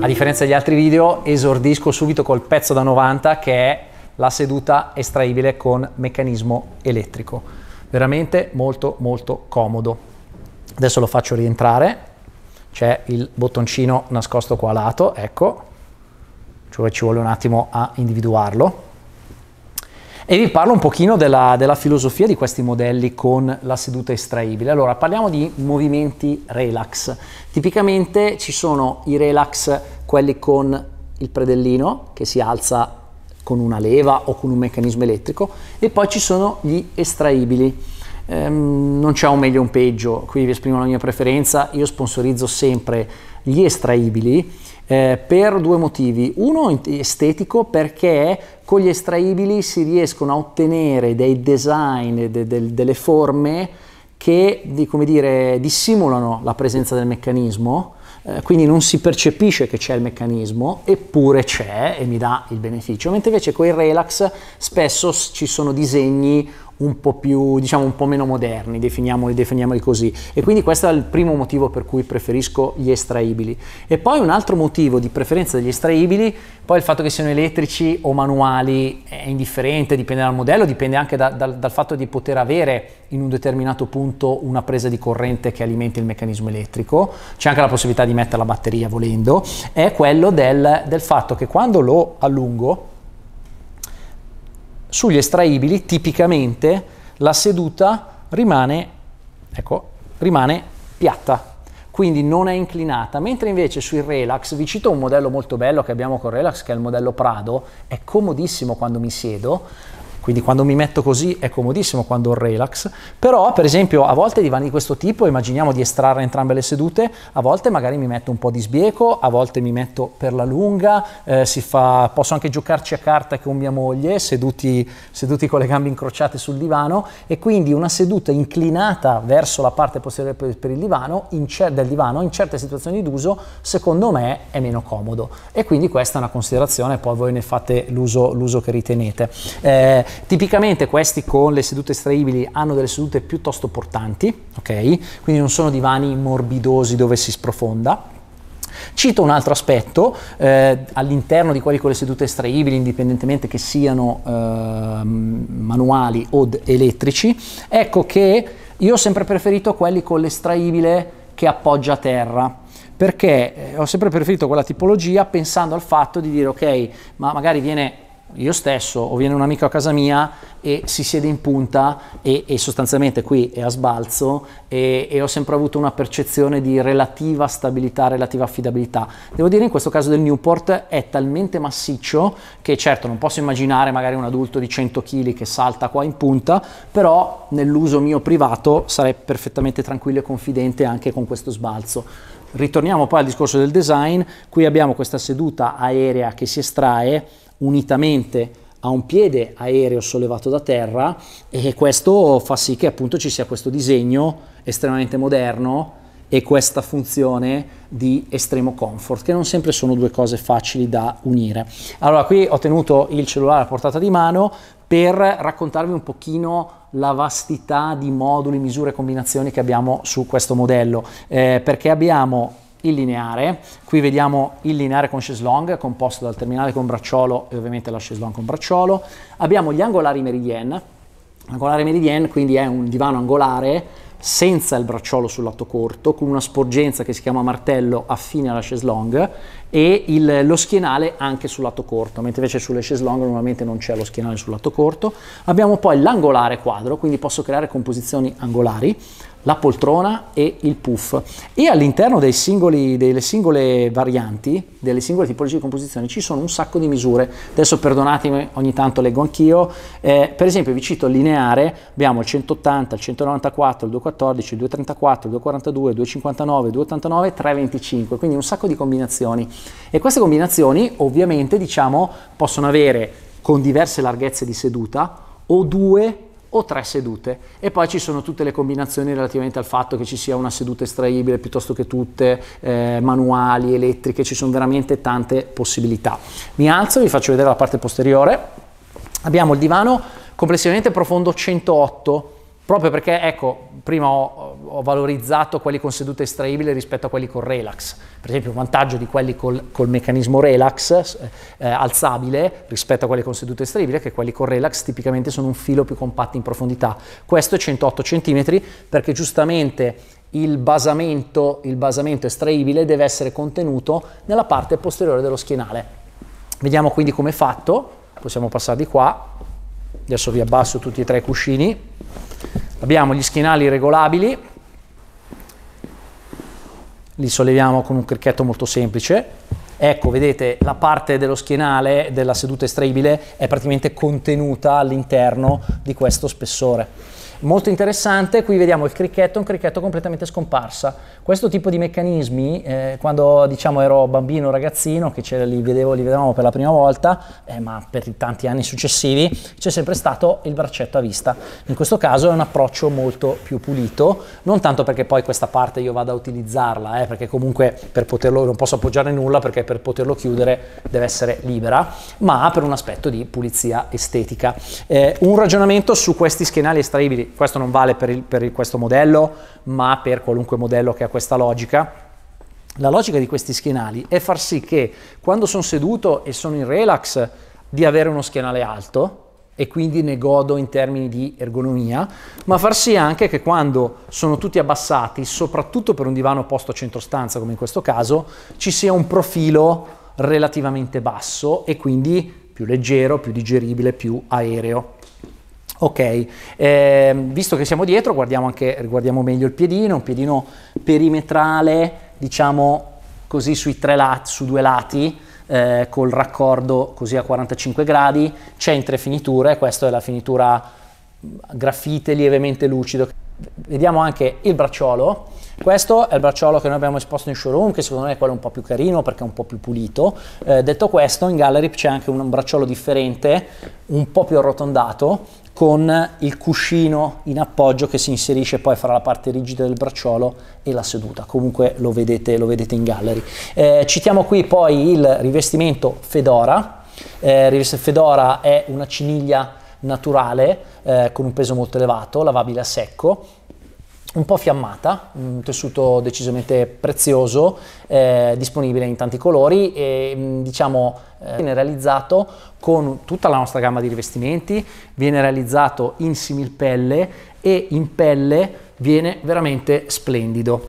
A differenza degli altri video esordisco subito col pezzo da 90 che è la seduta estraibile con meccanismo elettrico. Veramente molto molto comodo. Adesso lo faccio rientrare. C'è il bottoncino nascosto qua a lato, ecco, cioè ci vuole un attimo a individuarlo e vi parlo un pochino della, della, filosofia di questi modelli con la seduta estraibile. Allora, parliamo di movimenti relax. Tipicamente ci sono i relax, quelli con il predellino che si alza con una leva o con un meccanismo elettrico e poi ci sono gli estraibili. Ehm, non c'è un meglio o un peggio, qui vi esprimo la mia preferenza, io sponsorizzo sempre gli estraibili eh, per due motivi. Uno estetico perché con gli estraibili si riescono a ottenere dei design, de, de, delle forme che di, dire, dissimulano la presenza del meccanismo, eh, quindi non si percepisce che c'è il meccanismo, eppure c'è e mi dà il beneficio, mentre invece con il relax spesso ci sono disegni un po' più, diciamo un po' meno moderni, definiamoli, definiamoli così. E quindi questo è il primo motivo per cui preferisco gli estraibili. E poi un altro motivo di preferenza degli estraibili, poi il fatto che siano elettrici o manuali è indifferente, dipende dal modello, dipende anche da, da, dal fatto di poter avere in un determinato punto una presa di corrente che alimenti il meccanismo elettrico, c'è anche la possibilità di mettere la batteria volendo, è quello del, del fatto che quando lo allungo, sugli estraibili tipicamente la seduta rimane, ecco, rimane piatta, quindi non è inclinata, mentre invece sui relax, vi cito un modello molto bello che abbiamo con relax che è il modello Prado, è comodissimo quando mi siedo, quindi quando mi metto così è comodissimo quando ho il relax, però per esempio a volte divani di questo tipo, immaginiamo di estrarre entrambe le sedute, a volte magari mi metto un po' di sbieco, a volte mi metto per la lunga, eh, fa, posso anche giocarci a carta con mia moglie, seduti, seduti con le gambe incrociate sul divano e quindi una seduta inclinata verso la parte posteriore per, per il divano, cer- del divano, in certe situazioni d'uso, secondo me è meno comodo e quindi questa è una considerazione, poi voi ne fate l'uso, l'uso che ritenete. Eh, Tipicamente questi con le sedute estraibili hanno delle sedute piuttosto portanti, ok? Quindi non sono divani morbidosi dove si sprofonda. Cito un altro aspetto, eh, all'interno di quelli con le sedute estraibili, indipendentemente che siano eh, manuali o elettrici, ecco che io ho sempre preferito quelli con l'estraibile che appoggia a terra, perché eh, ho sempre preferito quella tipologia pensando al fatto di dire ok, ma magari viene io stesso o viene un amico a casa mia e si siede in punta e, e sostanzialmente qui è a sbalzo e, e, ho sempre avuto una percezione di relativa stabilità, relativa affidabilità. Devo dire in questo caso del Newport è talmente massiccio che certo non posso immaginare magari un adulto di 100 kg che salta qua in punta, però nell'uso mio privato sarei perfettamente tranquillo e confidente anche con questo sbalzo. Ritorniamo poi al discorso del design, qui abbiamo questa seduta aerea che si estrae, unitamente a un piede aereo sollevato da terra e questo fa sì che appunto ci sia questo disegno estremamente moderno e questa funzione di estremo comfort, che non sempre sono due cose facili da unire. Allora qui ho tenuto il cellulare a portata di mano per raccontarvi un pochino la vastità di moduli, misure e combinazioni che abbiamo su questo modello, eh, perché abbiamo il lineare, qui vediamo il lineare con chaise longue composto dal terminale con bracciolo e ovviamente la chaise longue con bracciolo, abbiamo gli angolari meridien, angolare meridien quindi è un divano angolare senza il bracciolo sul lato corto, con una sporgenza che si chiama martello affine alla chaise longue e il, lo schienale anche sul lato corto, mentre invece sulle chaise longue normalmente non c'è lo schienale sul lato corto. Abbiamo poi l'angolare quadro, quindi posso creare composizioni angolari la poltrona e il puff e all'interno delle singole varianti, delle singole tipologie di composizione ci sono un sacco di misure, adesso perdonatemi ogni tanto leggo anch'io, eh, per esempio vi cito il lineare, abbiamo il 180, il 194, il 214, il 234, il 242, il 259, il 289, il 325, quindi un sacco di combinazioni e queste combinazioni ovviamente diciamo possono avere con diverse larghezze di seduta o due o tre sedute e poi ci sono tutte le combinazioni relativamente al fatto che ci sia una seduta estraibile piuttosto che tutte eh, manuali, elettriche, ci sono veramente tante possibilità. Mi alzo, vi faccio vedere la parte posteriore. Abbiamo il divano complessivamente profondo 108 proprio perché, ecco, prima ho, ho, valorizzato quelli con seduta estraibile rispetto a quelli con relax. Per esempio, un vantaggio di quelli col, col meccanismo relax eh, eh alzabile rispetto a quelli con seduta estraibile, è che quelli con relax tipicamente sono un filo più compatti in profondità. Questo è 108 cm perché giustamente il basamento, il basamento estraibile deve essere contenuto nella parte posteriore dello schienale. Vediamo quindi come è fatto, possiamo passare di qua, adesso vi abbasso tutti e tre i cuscini, Abbiamo gli schienali regolabili, li solleviamo con un cricchetto molto semplice. Ecco, vedete, la parte dello schienale della seduta estraibile è praticamente contenuta all'interno di questo spessore. Molto interessante, qui vediamo il cricchetto, un cricchetto completamente scomparsa. Questo tipo di meccanismi, eh, quando diciamo ero bambino, ragazzino, che li, vedevo, li vedevamo per la prima volta, eh, ma per tanti anni successivi, c'è sempre stato il braccetto a vista. In questo caso è un approccio molto più pulito, non tanto perché poi questa parte io vada a utilizzarla, eh, perché comunque per poterlo, non posso appoggiare nulla perché per poterlo chiudere deve essere libera, ma per un aspetto di pulizia estetica. Eh, un ragionamento su questi schienali estraibili questo non vale per, il, per questo modello, ma per qualunque modello che ha questa logica. La logica di questi schienali è far sì che quando sono seduto e sono in relax di avere uno schienale alto e quindi ne godo in termini di ergonomia, ma far sì anche che quando sono tutti abbassati, soprattutto per un divano posto a centro stanza come in questo caso, ci sia un profilo relativamente basso e quindi più leggero, più digeribile, più aereo. Ok, eh, visto che siamo dietro guardiamo, anche, guardiamo meglio il piedino, un piedino perimetrale, diciamo così sui tre lati, su due lati, eh, col raccordo così a 45 gradi, c'è in tre finiture, questa è la finitura mm, graffite lievemente lucido. Vediamo anche il bracciolo, questo è il bracciolo che noi abbiamo esposto in showroom, che secondo me è quello un po' più carino perché è un po' più pulito. Eh, detto questo, in gallery c'è anche un bracciolo differente, un po' più arrotondato, con il cuscino in appoggio che si inserisce poi fra la parte rigida del bracciolo e la seduta, comunque lo vedete, lo vedete in gallery. Eh, citiamo qui poi il rivestimento Fedora, eh, rivestimento Fedora è una ciniglia naturale eh, con un peso molto elevato, lavabile a secco, un po' fiammata, un tessuto decisamente prezioso, eh, disponibile in tanti colori e mm, diciamo eh, viene realizzato con tutta la nostra gamma di rivestimenti, viene realizzato in similpelle e in pelle viene veramente splendido.